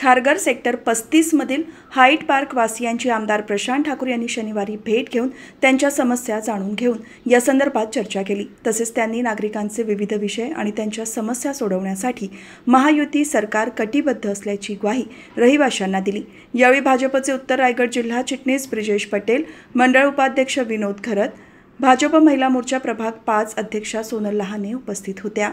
Kharghar sector पस्तीसमधील height park वासियांची आमदार प्रशांत ठाकूर यांनी शनिवारी भेट घेऊन त्यांच्या समस्या जाणून घेऊन या संदर्भात चर्चा केली तसेच त्यांनी नागरिकांचे विविध विषय आणि त्यांच्या समस्या सोडवण्यासाठी महायुती सरकार कटिबद्ध असल्याची ग्वाही रहिवाशांना दिली यावेळी भाजपचे उत्तर रायगड जिल्हा चिटणीस ब्रिजेश पटेल मंडळ उपाध्यक्ष विनोद खरत भाजप महिला मोर्चा प्रभाग पाच अध्यक्षा सोनल लहाने उपस्थित होत्या